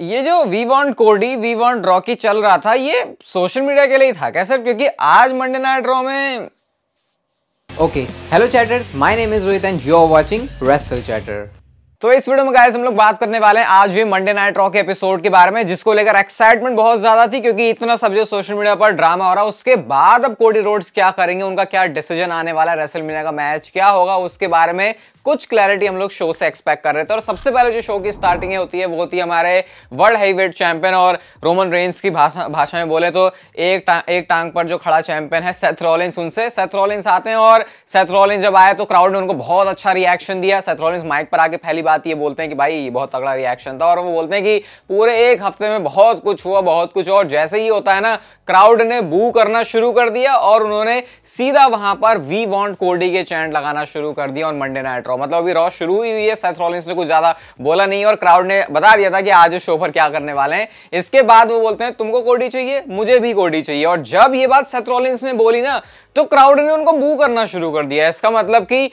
ये जो we want Cody we want Rocky चल रहा था ये सोशल मीडिया के लिए था क्या सर क्योंकि आज मंडे नाइट रॉ में okay hello chatters my name is Rohit and you are watching Wrestle Chatter तो इस वीडियो में गाइस हम लोग बात करने वाले हैं आज हुए मंडे नाइट रॉ के एपिसोड के बारे में जिसको लेकर एक्साइटमेंट बहुत ज्यादा थी क्योंकि इतना सब जो सोशल मीडिया पर ड्रामा हो रहा है उसके बाद अब कोडी रोड्स क्या करेंगे उनका क्या डिसीजन आने वाला है रेसल मीडिया का मैच क्या होगा उसके बारे में कुछ क्लैरिटी हम लोग शो से एक्सपेक्ट कर रहे थे और सबसे पहले जो शो की स्टार्टिंग होती है वो होती है हमारे वर्ल्ड वेट चैंपियन और रोमन रेंस की भाषा भाषा में बोले तो एक टा, एक टांग पर जो खड़ा चैंपियन है सेथ उनसे सेथ आते हैं और सेथ जब आए तो क्राउड ने उनको बहुत अच्छा रिएक्शन दिया सेथ माइक पर आके पहली बात ये बोलते हैं कि भाई ये बहुत तगड़ा रिएक्शन था और वो बोलते हैं कि पूरे एक हफ्ते में बहुत कुछ हुआ बहुत कुछ और जैसे ही होता है ना क्राउड ने बू करना शुरू कर दिया और उन्होंने सीधा वहां पर वी वॉन्ट कोडी के चैंट लगाना शुरू कर दिया और मंडे नाइट रहा रॉ मतलब अभी रॉ शुरू ही हुई है सेथ रॉलिंस ने कुछ ज्यादा बोला नहीं और क्राउड ने बता दिया था कि आज शो पर क्या करने वाले हैं इसके बाद वो बोलते हैं तुमको कोडी चाहिए मुझे भी कोडी चाहिए और जब ये बात सेथ रॉलिंस ने बोली ना तो क्राउड ने उनको बू करना शुरू कर दिया इसका मतलब कि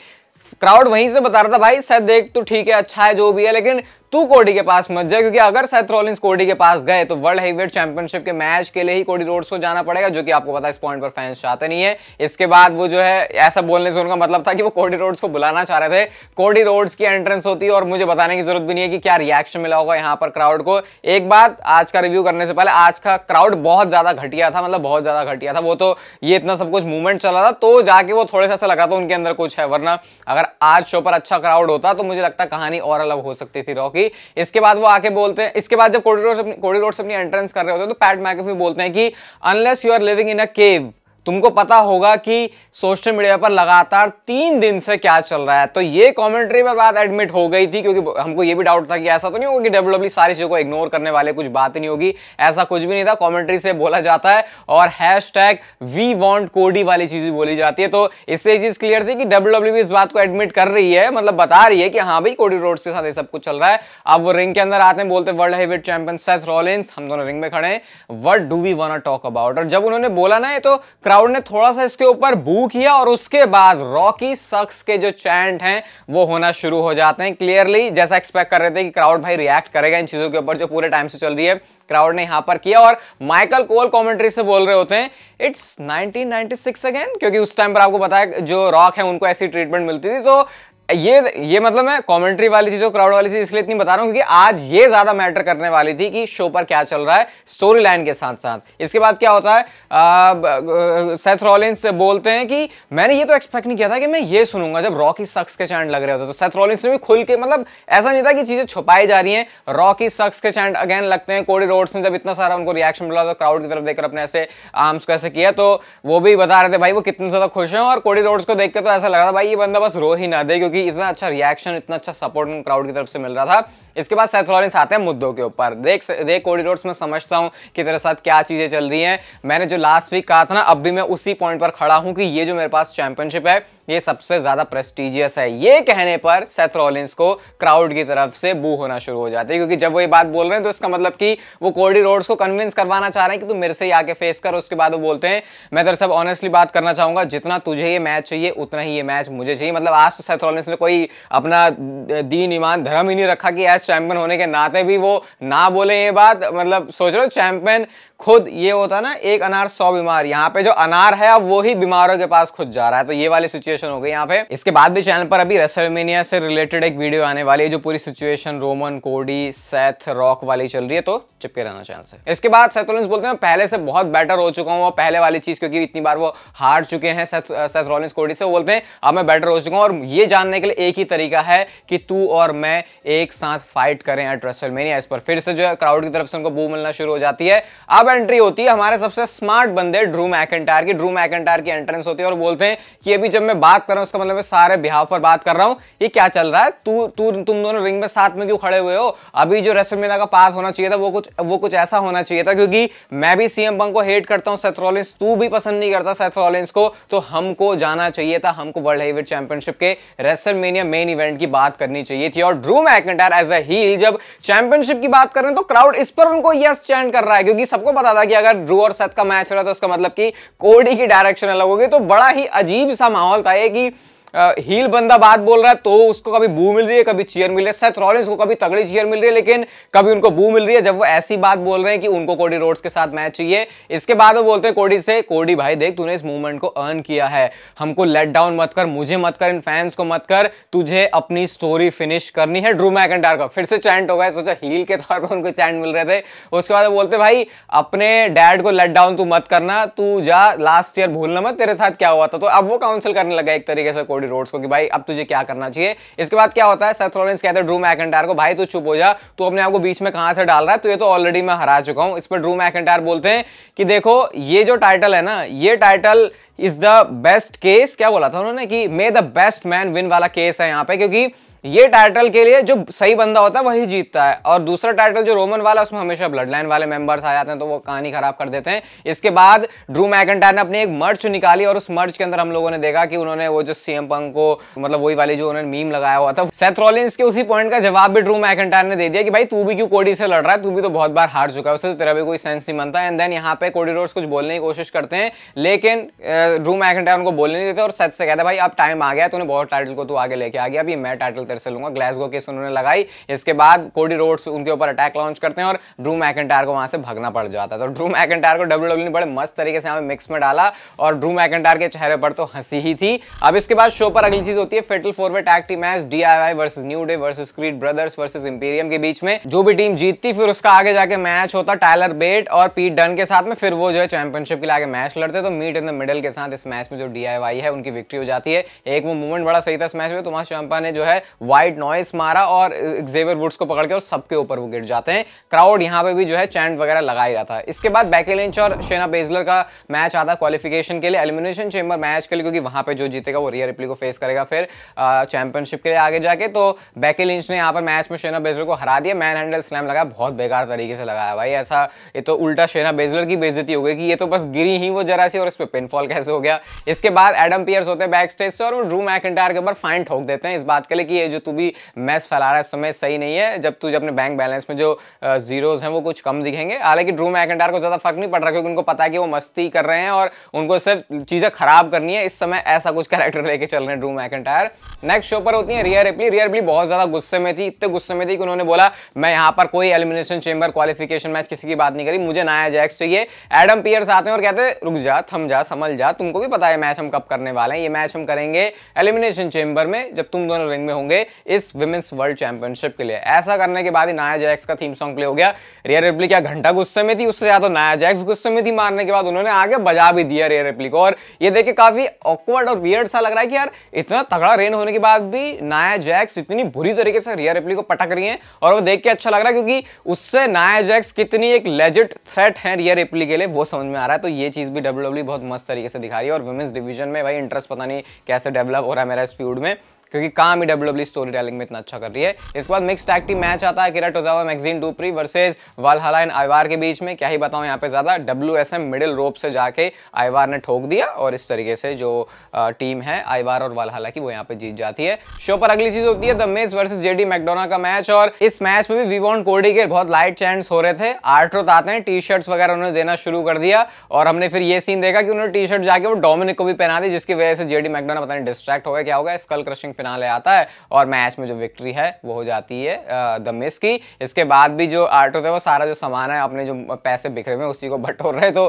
क्राउड वहीं से बता रहा था भाई सर देख तो ठीक है अच्छा है जो भी है लेकिन तू कोडी के पास मत जाए क्योंकि अगर सेथ रॉलिंस कोडी के पास गए तो वर्ल्ड हेवीवेट चैंपियनशिप के मैच के लिए ही कोडी रोड्स को जाना पड़ेगा जो कि आपको पता है इस पॉइंट पर फैंस चाहते नहीं है इसके बाद वो जो है ऐसा बोलने से उनका मतलब था कि वो कोडी रोड्स को बुलाना चाह रहे थे कोडी रोड्स की एंट्रेंस होती है और मुझे बताने की जरूरत भी नहीं है कि क्या रिएक्शन मिला होगा यहाँ पर क्राउड को एक बात आज का रिव्यू करने से पहले आज का क्राउड बहुत ज्यादा घटिया था मतलब बहुत ज्यादा घटिया था वो तो ये इतना सब कुछ मूवमेंट चला था तो जाके वो थोड़े सा लगा था उनके अंदर कुछ है वरना अगर आज शो पर अच्छा क्राउड होता तो मुझे लगता कहानी और अलग हो सकती थी रॉकी की इसके बाद वो आके बोलते हैं इसके बाद जब कोडी रोड से कोडी रोड से अपनी एंट्रेंस कर रहे होते हैं तो पैट मैकफी बोलते हैं कि unless you are living in a cave तुमको पता होगा कि सोशल मीडिया पर लगातार तीन दिन से क्या चल रहा है तो ये कमेंट्री में बात एडमिट हो गई थी क्योंकि हमको ये भी डाउट था कि ऐसा तो नहीं होगा कि डब्ल्यू सारी चीज़ों को इग्नोर करने वाले कुछ बात नहीं होगी ऐसा कुछ भी नहीं था कॉमेंट्री से बोला जाता है और हैश टैग वी वॉन्ट कोडी वाली चीज़ बोली जाती है तो इससे ये चीज़ क्लियर थी कि डब्ल्यू इस बात को एडमिट कर रही है मतलब बता रही है कि हाँ भाई कोडी रोड्स के साथ ये सब कुछ चल रहा है अब वो रिंग के अंदर आते हैं बोलते world heavyweight champion Seth Rollins हम दोनों रिंग में खड़े हैं what do we want talk about और जब उन्होंने बोला ना ये तो क्राउड क्राउड ने थोड़ा सा इसके ऊपर बू किया और उसके बाद रॉकी सक्स के जो चैंट हैं वो होना शुरू हो जाते हैं क्लियरली जैसा एक्सपेक्ट कर रहे थे कि क्राउड भाई रिएक्ट करेगा इन चीज़ों के ऊपर जो पूरे टाइम से चल रही है क्राउड ने यहां पर किया और माइकल कोल कमेंट्री से बोल रहे होते हैं इट्स 1996 अगेन क्योंकि उस टाइम पर आपको बताया जो रॉक है उनको ऐसी ट्रीटमेंट मिलती थी तो ये ये मतलब मैं कमेंट्री वाली और क्राउड वाली चीज़ इसलिए इतनी बता रहा हूँ क्योंकि आज ये ज़्यादा मैटर करने वाली थी कि शो पर क्या चल रहा है स्टोरी लाइन के साथ साथ इसके बाद क्या होता है सेथ रॉलिंस बोलते हैं कि मैंने ये तो एक्सपेक्ट नहीं किया था कि मैं ये सुनूंगा जब रॉकी शख्स के चैंड लग रहे होते तो सेथ रॉलिंस ने भी खुल के मतलब ऐसा नहीं था कि चीज़ें छुपाई जा रही हैं रॉकी शख्स के चैंड अगेन लगते हैं कोडी रोड्स ने जब इतना सारा उनको रिएक्शन मिला तो क्राउड की तरफ देखकर अपने ऐसे आर्म्स को ऐसे किया तो वो भी बता रहे थे भाई वो कितने ज़्यादा खुश हैं और कोडी रोड्स को देख के तो ऐसा लग रहा था भाई ये बंदा बस रो ही ना दे क्योंकि क्योंकि इतना अच्छा रिएक्शन इतना अच्छा सपोर्ट क्राउड की तरफ से मिल रहा था इसके बाद सेथ लॉरेंस आते हैं मुद्दों के ऊपर देख देख कॉरिडोर्स में समझता हूँ कि तेरे साथ क्या चीज़ें चल रही हैं मैंने जो लास्ट वीक कहा था ना अब भी मैं उसी पॉइंट पर खड़ा हूँ कि ये जो मेरे पास चैंपियनशिप है ये सबसे ज़्यादा प्रेस्टिजियस है ये कहने पर सेथ रॉलिंस को क्राउड की तरफ से बू होना शुरू हो जाती है क्योंकि जब वो ये बात बोल रहे हैं तो इसका मतलब कि वो कोडी रोड्स को कन्विंस करवाना चाह रहे हैं कि तू मेरे से ही आके फेस कर उसके बाद वो बोलते हैं मैं तेरे सब ऑनेस्टली बात करना चाहूँगा जितना तुझे ये मैच चाहिए उतना ही ये मैच मुझे चाहिए मतलब आज तो सेथ रॉलिंस ने कोई अपना दीन ईमान धर्म ही नहीं रखा कि एज चैंपियन होने के नाते भी वो ना बोले ये बात मतलब सोच रहे हो चैंपियन खुद ये होता ना एक अनार सौ बीमार यहाँ पे जो अनार है अब वो ही बीमारों के पास खुद जा रहा है तो ये वाली सिचुएशन हो गई यहाँ पे इसके बाद भी चैनल पर अभी रेसलमेनिया से रिलेटेड एक वीडियो आने वाली है जो पूरी situation Roman Cody Seth Rock वाली चल रही है तो चिपके रहना चैनल से इसके बाद सेथोलिंस बोलते हैं पहले से बहुत बेटर हो चुका हूँ वो पहले वाली चीज क्योंकि इतनी बार वो हार चुके हैं सेथ रॉलिंस कोडी से वो बोलते हैं अब मैं बेटर हो चुका हूँ और ये जानने के लिए एक ही तरीका है कि तू और मैं एक साथ फाइट करें एट रसल मेनिया इस पर फिर से जो है क्राउड की तरफ से उनको बू मिलना शुरू हो जाती है अब एंट्री होती है हमारे सबसे स्मार्ट बंदे ड्रू मैकेंटायर की ड्रू मैकेंटायर की एंट्रेंस होती है और बोलते हैं कि अभी जब मैं बात कर रहा हूँ उसका मतलब मैं सारे बिहाव पर बात कर रहा हूँ ये क्या चल रहा है तू तू तुम दोनों रिंग में साथ में क्यों खड़े हुए हो अभी जो रसल मेनिया का पास होना चाहिए था वो कुछ वो कुछ ऐसा होना चाहिए था क्योंकि मैं भी सीएम पंक को हेट करता हूँ सेथ रॉलिंस तू भी पसंद नहीं करता सेथ रॉलिंस को तो हमको जाना चाहिए था हमको वर्ल्ड हेवीवेट चैंपियनशिप के रेसलमेनिया मेन इवेंट की बात करनी चाहिए थी और Drew McIntyre as a heel जब चैंपियनशिप की बात करें तो क्राउड इस पर उनको यस चैंड कर रहा है क्योंकि सबको पता था कि अगर ड्रू और सेथ का मैच हो रहा था उसका तो मतलब कि कोडी की डायरेक्शन अलग होगी तो बड़ा ही अजीब सा माहौल था ये कि हील बंदा बात बोल रहा है तो उसको कभी बू मिल रही है कभी चेयर मिल रही है सेथ रॉलिंस को कभी तगड़ी चेयर मिल रही है लेकिन कभी उनको बू मिल रही है जब वो ऐसी बात बोल रहे हैं कि उनको कोडी रोड्स के साथ मैच चाहिए इसके बाद वो बोलते हैं कोडी से कोडी भाई देख तूने इस मूवमेंट को अर्न किया है हमको लेट डाउन मत कर मुझे मत कर इन फैंस को मत कर तुझे अपनी स्टोरी फिनिश करनी है ड्रू मैक एंड फिर से चैंट हो गया सोचा हील के तौर पर उनको चैंट मिल रहे थे उसके बाद वो बोलते भाई अपने डैड को लेट डाउन तू मत करना तू जा लास्ट ईयर भूलना मत तेरे साथ क्या हुआ था तो अब वो काउंसिल करने लगा एक तरीके से कोडी रोड्स को कि भाई अब तुझे क्या करना चाहिए इसके बाद क्या होता है सेथ लॉरेंस कहते हैं ड्रू मैकेंटायर को भाई तू चुप हो जा तू अपने आप को बीच में कहां से डाल रहा है तो ये तो ऑलरेडी मैं हरा चुका हूं इस पर ड्रू मैकेंटायर बोलते हैं कि देखो ये जो टाइटल है ना ये title is the best case क्या बोला था उन्होंने कि may the best man win वाला केस है यहाँ पे क्योंकि ये टाइटल के लिए जो सही बंदा होता है वही जीतता है और दूसरा टाइटल जो रोमन वाला उसमें हमेशा ब्लड लाइन वाले मेंबर्स आ जाते हैं तो वो कहानी खराब कर देते हैं इसके बाद ड्रू मैकेंटायर ने अपनी एक मर्च निकाली और उस मर्च के अंदर हम लोगों ने देखा कि उन्होंने वो जो सीएम पंक को मतलब वही वाली जो उन्होंने मीम लगाया हुआ था सेथ के उसी पॉइंट का जवाब भी ड्रू मैकेंटायर ने दे दिया कि भाई तू भी क्यों कोडी से लड़ रहा है तू भी तो बहुत बार हार चुका है उससे तो तेरा भी कोई सेंस नहीं बनता एंड देन यहाँ पे कोडी रोड्स कुछ बोलने की कोशिश करते हैं लेकिन ड्रू मैकेंटायर उनको बोलने नहीं देते और सेथ से कहता भाई अब टाइम आ गया तूने बहुत टाइटल को तू आगे लेके आ गया अभी मैं टाइटल उधर से लूंगा ग्लासगो केस उन्होंने लगाई इसके बाद कोडी रोड्स उनके ऊपर अटैक लॉन्च करते हैं और ड्रू मैकेंटायर को वहां से भगना पड़ जाता है तो ड्रू मैकेंटायर को डब्ल्यू डब्ल्यू e ने बड़े मस्त तरीके से यहाँ मिक्स में डाला और ड्रू मैकेंटायर के चेहरे पर तो हंसी ही थी अब इसके बाद शो पर अगली चीज होती है fatal four way tag team match D I versus New Day versus Creed Brothers versus Imperium के बीच में जो भी टीम जीतती फिर उसका आगे जाके मैच होता टायलर बेट और पीट डन के साथ में फिर वो जो है चैंपियनशिप के लिए आगे मैच लड़ते तो मीट इन द मिडल के साथ इस मैच में जो डी है उनकी विक्ट्री हो जाती है एक वो मूवमेंट बड़ा सही था इस मैच में तो वहां चंपा ने जो है वाइट नॉइस मारा और जेवर वुड्स को पकड़ के और सबके ऊपर वो गिर जाते हैं क्राउड यहाँ पे भी जो है चैंट वगैरह लगाया जाता है इसके बाद बैके लिंच और शेना बेजलर का मैच आता क्वालिफिकेशन के लिए एलिमिनेशन चेंबर मैच के लिए क्योंकि वहाँ पर जो जीतेगा वो रिया रिप्ली को फेस करेगा फिर चैंपियनशिप के लिए आगे जाके तो बैके लिंच ने यहाँ पर मैच में शेना बेजलर को हरा दिया मैन हैंडल स्लैम लगाया बहुत बेकार तरीके से लगाया भाई ऐसा ये तो उल्टा शेना बेजलर की बेजती हो गई कि ये तो बस गिरी ही वो जरा सी और इस पर पिनफॉल कैसे हो गया इसके बाद एडम पियर्स होते हैं बैक स्टेज से और वो ड्रू मैकेंटायर के ऊपर फाइन ठोक देते हैं इस बात के लिए कि ये ये जो तू भी मैस फैला रहा है समय सही नहीं है जब तुझे अपने बैंक बैलेंस में जो जीरोज हैं वो कुछ कम दिखेंगे हालांकि ड्रू मैकेंटायर को ज़्यादा फर्क नहीं पड़ रहा क्योंकि उनको पता है कि वो मस्ती कर रहे हैं और उनको सिर्फ चीज़ें खराब करनी है इस समय ऐसा कुछ कैरेक्टर लेके चल रहे हैं ड्रू मैकेंटायर नेक्स्ट शो पर होती है रियर रिप्ली रियर रिप्ली बहुत ज़्यादा गुस्से में थी इतने गुस्से में थी कि उन्होंने बोला मैं यहाँ पर कोई एलिमिनेशन चेंबर क्वालिफिकेशन मैच किसी की बात नहीं करी मुझे नया जैक्स चाहिए एडम पियर्स आते हैं और कहते हैं रुक जा थम जा समझ जा तुमको भी पता है मैच हम कब करने वाले हैं ये मैच हम करेंगे एलिमिनेशन चेंबर में जब तुम दोनों रिंग में होंगे होंगे इस वुमेन्स वर्ल्ड चैंपियनशिप के लिए ऐसा करने के बाद ही नाया जैक्स का थीम सॉन्ग प्ले हो गया रियर रिप्ली क्या घंटा गुस्से में थी उससे ज्यादा नाया जैक्स गुस्से में थी मारने के बाद उन्होंने आगे बजा भी दिया रियर रिप्ली को और ये देख काफी ऑकवर्ड और वियर्ड सा लग रहा है कि यार इतना तगड़ा रेन होने के बाद भी नाया जैक्स इतनी बुरी तरीके से रियर रिप्ली को पटक रही है और वो देख के अच्छा लग रहा है क्योंकि उससे नाया जैक्स कितनी एक लेजिट थ्रेट है रियर रिप्ली के लिए वो समझ में आ रहा है तो ये चीज भी डब्ल्यू e बहुत मस्त तरीके से दिखा रही है और वुमेंस डिवीजन में भाई इंटरेस्ट पता नहीं कैसे डेवलप हो रहा है मेरा इस फ्यूड में क्योंकि काम ही डब्ल्यू स्टोरी टेलिंग में इतना अच्छा कर रही है इसके बाद मिक्स टैग टीम मैच आता है Kira Tozawa Maxxine Dupri versus Valhalla and Ivar के बीच में क्या ही बताऊँ यहाँ पे ज़्यादा W S M middle rope से जाके आईवार ने ठोक दिया और इस तरीके से जो टीम है आईवार और वालहला की वो यहाँ पे जीत जाती है शो पर अगली चीज होती है the Miz versus JD McDonagh का मैच और इस मैच में भी वीवॉन कोडी के बहुत लाइट चैंड हो रहे थे आर्ट्रो आते हैं टी शर्ट्स वगैरह उन्होंने देना शुरू कर दिया और हमने फिर ये सीन देखा कि उन्होंने टी शर्ट जाके वो डोमिनिक को भी पहना दी जिसकी वजह से जेडी मैकडोना पता नहीं डिस्ट्रैक्ट हो गया क्या होगा स्कल क्रशिंग फिनाले आता है और मैच में जो विक्ट्री है वो हो जाती है द मिस की इसके बाद भी जो आर्टो थे वो सारा जो सामान है अपने जो पैसे बिखरे हुए उसी को बटोर रहे तो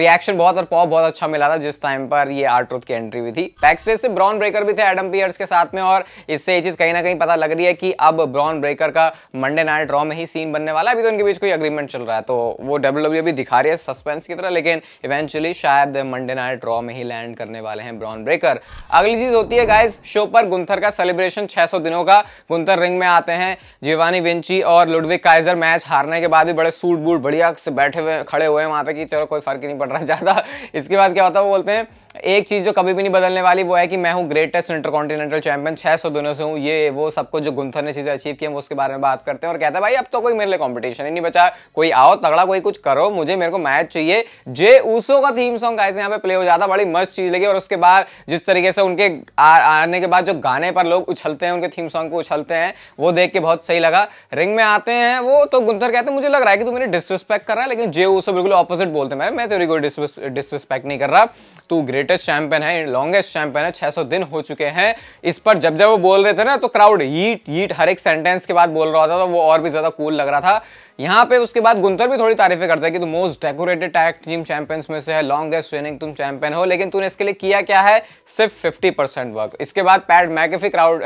रिएक्शन बहुत और पॉप बहुत अच्छा मिला था जिस टाइम पर ये आर्ट्रोथ की एंट्री हुई थी बैक स्टेज से ब्राउन ब्रेकर भी थे एडम पियर्स के साथ में और इससे ये चीज़ कहीं ना कहीं पता लग रही है कि अब ब्राउन ब्रेकर का मंडे नाइट रॉ में ही सीन बनने वाला है अभी तो इनके बीच कोई अग्रीमेंट चल रहा है तो वो डब्ल्यू e अभी दिखा रही है सस्पेंस की तरह लेकिन इवेंचुअली शायद मंडे नाइट रॉ में ही लैंड करने वाले हैं ब्राउन ब्रेकर अगली चीज़ होती है गाइज शो पर गुंथर का सेलिब्रेशन 600 दिनों का गुंथर रिंग में आते हैं जीवानी विंची और लुडविक काइजर मैच हारने के बाद भी बड़े सूट बूट बढ़िया से बैठे हुए खड़े हुए हैं वहाँ पे कि चलो कोई फर्क ही नहीं पड़ रहा ज़्यादा इसके बाद क्या होता है वो बोलते हैं एक चीज़ जो कभी भी नहीं बदलने वाली वो है कि मैं हूँ ग्रेटेस्ट इंटरकॉन्टिनेंटल चैंपियन 600 दिनों से हूँ ये वो सबको जो गुंथर ने चीज़ें अचीव की वो उसके बारे में बात करते हैं और कहता है भाई अब तो कोई मेरे लिए कॉम्पिटिशन ही नहीं बचा कोई आओ तगड़ा कोई कुछ करो मुझे मेरे को मैच चाहिए जे ऊसो का थीम सॉन्ग ऐसे यहाँ पे प्ले हो जाता बड़ी मस्त चीज़ लगी और उसके बाद जिस तरीके से उनके आ, आने के बाद जो गाने पर लोग उछलते हैं उनके थीम सॉन्ग को उछलते हैं वो देख के बहुत सही लगा रिंग में आते हैं वो तो गुंथर कहते हैं मुझे लग रहा है कि तू मेरी डिसरिस्पेक्ट कर रहा है लेकिन जे उसको बिल्कुल ऑपोजिट बोलते हैं मैं तेरी कोई डिसरिस्पेक्ट नहीं कर रहा तू ग्रेटेस्ट चैंपियन है लॉन्गेस्ट चैंपियन है सौ दिन हो चुके हैं इस पर जब जब वो बोल रहे थे ना तो क्राउड ईट ईट हर एक सेंटेंस के बाद बोल रहा था तो वो और भी ज़्यादा कूल लग रहा था यहाँ पे उसके बाद गुंतर भी थोड़ी तारीफें करता है कि तू most decorated tag team champions में से है लॉन्गेस्ट ट्रेनिंग तुम चैंपियन हो लेकिन तूने इसके लिए किया क्या है सिर्फ 50 परसेंट वर्क इसके बाद पैट मैकेफी क्राउड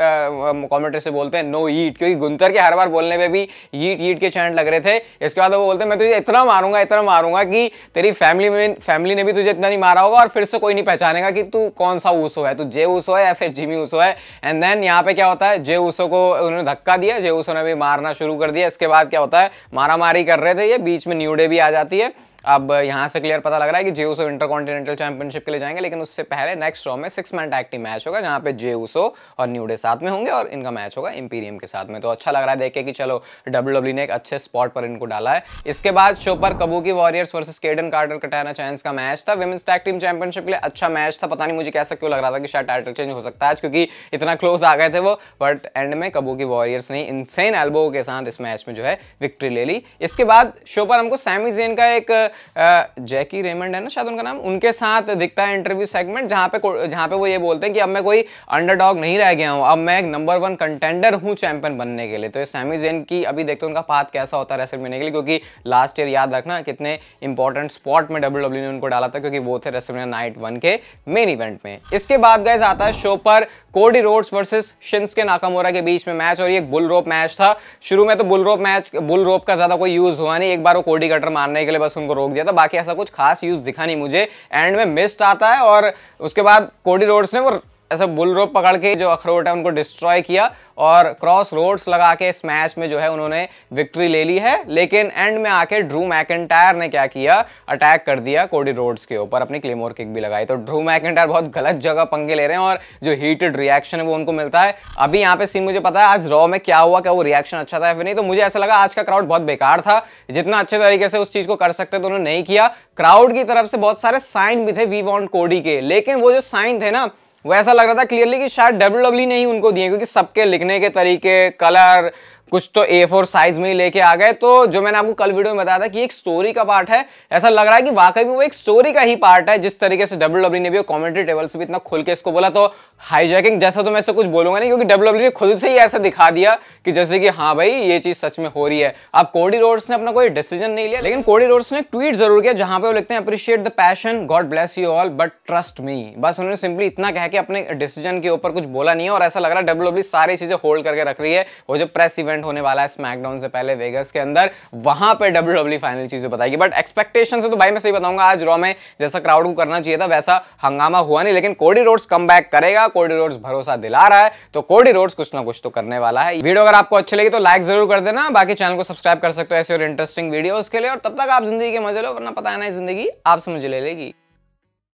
कॉमेंटर से बोलते हैं नो ईट क्योंकि गुंतर के हर बार बोलने में भी ईट ईट के चैंट लग रहे थे इसके बाद वो बोलते हैं मैं तुझे इतना मारूंगा इतना मारूंगा कि तेरी फैमिली में फैमिली ने भी तुझे इतना नहीं मारा होगा और फिर से कोई नहीं पहचानेगा कि तू कौन सा ऊसो है तू जे ऊसो है या फिर जिमी ऊसो है एंड देन यहाँ पे क्या होता है जे ऊसो को उन्होंने धक्का दिया जे ऊसो ने भी मारना शुरू कर दिया इसके बाद क्या होता है मारी कर रहे थे ये बीच में न्यू डे भी आ जाती है अब यहाँ से क्लियर पता लग रहा है कि जे इंटर इंटरकॉन्टिनेंटल चैंपियनशिप के लिए जाएंगे लेकिन उससे पहले नेक्स्ट रॉ में six man tag team match होगा जहाँ पे जे उसो और न्यू डे साथ में होंगे और इनका मैच होगा इंपीरियम के साथ में तो अच्छा लग रहा है देखे कि चलो डब्ल्यू डब्ल्यू e ने एक अच्छे स्पॉट पर इनको डाला है इसके बाद शो पर Kabuki Warriors versus Kayden Carter Katana Chance का मैच था वेमेंस टैग टीम चैंपियनशिप के लिए अच्छा मैच था पता नहीं मुझे कैसा क्यों लग रहा था कि शायद टाइटल चेंज हो सकता है क्योंकि इतना क्लोज आ गए थे वो बट एंड में कबूकी वॉरियर्स ने इनसेन एल्बो के साथ इस मैच में जो है विक्ट्री ले ली इसके बाद शो पर हमको सैमी जेन का एक जैकी रेमंड है ना शायद उनका नाम उनके साथ दिखता है इंटरव्यू सेगमेंट जहाँ पे जहाँ पे वो ये बोलते हैं कि अब मैं कोई अंडरडॉग नहीं रह गया हूँ अब मैं एक नंबर वन कंटेंडर हूँ चैंपियन बनने के लिए तो ये सैमी जेन की अभी देखते हैं उनका पाथ कैसा होता है रेसल मिलने के लिए क्योंकि लास्ट ईयर याद रखना कितने इंपॉर्टेंट स्पॉट में डब्ल्यू e ने उनको डाला था क्योंकि वो थे रेसल नाइट वन के मेन इवेंट में इसके बाद गए जाता है शो पर कोडी रोड्स वर्सेस के नाकामोरा के बीच में मैच और ये एक बुल रोप मैच था शुरू में तो bull rope match bull rope का ज़्यादा कोई यूज़ हुआ नहीं एक बार वो कोडी कटर मारने के लिए बस उनको रोक दिया था बाकी ऐसा कुछ खास यूज़ दिखा नहीं मुझे एंड में मिस्ट आता है और उसके बाद कोडी रोड्स ने वो ऐसा बुल रोप पकड़ के जो अखरोट है उनको डिस्ट्रॉय किया और क्रॉस रोड्स लगा के इस मैच में जो है उन्होंने विक्ट्री ले ली है लेकिन एंड में आके ड्रू मैकेंटायर ने क्या किया अटैक कर दिया कोडी रोड्स के ऊपर अपनी क्लेमोर किक भी लगाई तो ड्रू मैकेंटायर बहुत गलत जगह पंगे ले रहे हैं और जो हीटेड रिएक्शन है वो उनको मिलता है अभी यहाँ पे सीन मुझे पता है आज रॉ में क्या हुआ क्या वो रिएक्शन अच्छा था फिर नहीं तो मुझे ऐसा लगा आज का क्राउड बहुत बेकार था जितना अच्छे तरीके से उस चीज को कर सकते तो उन्होंने नहीं किया क्राउड की तरफ से बहुत सारे साइन भी थे वी वॉन्ट कोडी के लेकिन वो जो साइन थे ना वैसा लग रहा था क्लियरली कि शायद डब्ल्यू डब्ल्यू नहीं उनको दिए क्योंकि सबके लिखने के तरीके कलर कुछ तो ए फोर साइज में ही लेके आ गए तो जो मैंने आपको कल वीडियो में बताया था कि एक स्टोरी का पार्ट है ऐसा लग रहा है कि वाकई में वो एक स्टोरी का ही पार्ट है जिस तरीके से डब्ल्यू डब्ल्यू ने भी कॉमेंट्री टेबल से भी इतना खुल के इसको बोला तो हाईजैकिंग जैसा तो मैं कुछ बोलूंगा नहीं क्योंकि डब्ल्यू e ने खुद से ही ऐसा दिखा दिया कि जैसे कि हाँ भाई ये चीज सच में हो रही है अब कोडी रोड्स ने अपना कोई डिसीजन नहीं लिया लेकिन कोडी रोड्स ने ट्वीट जरूर किया जहां पे वो लिखते हैं appreciate the passion God bless you all but trust me बस उन्होंने सिंपली इतना कहा कि अपने डिसीजन के ऊपर कुछ बोला नहीं है और ऐसा लग रहा है डब्ल्यू e सारी चीजें होल्ड करके रख रही है वो जो प्रेस इवेंट होने वाला है स्मैकडाउन से पहले वेगस के अंदर वहां पर डब्ल्यू फाइनल e चीजें बताएगी बट एक्सपेक्टेशन से तो भाई मैं सही बताऊंगा आज रॉ में जैसा क्राउड को करना चाहिए था वैसा हंगामा हुआ नहीं लेकिन कोडी रोड्स कम करेगा कोडी रोड्स भरोसा दिला रहा है तो कोडी रोड्स कुछ ना कुछ तो करने वाला है वीडियो अगर आपको अच्छी लगी तो लाइक जरूर कर देना बाकी चैनल को सब्सक्राइब कर सकते हो ऐसे और इंटरेस्टिंग वीडियोज के लिए और तब तक आप जिंदगी के मजे लो वरना पता है ना जिंदगी आप समझ ले लेगी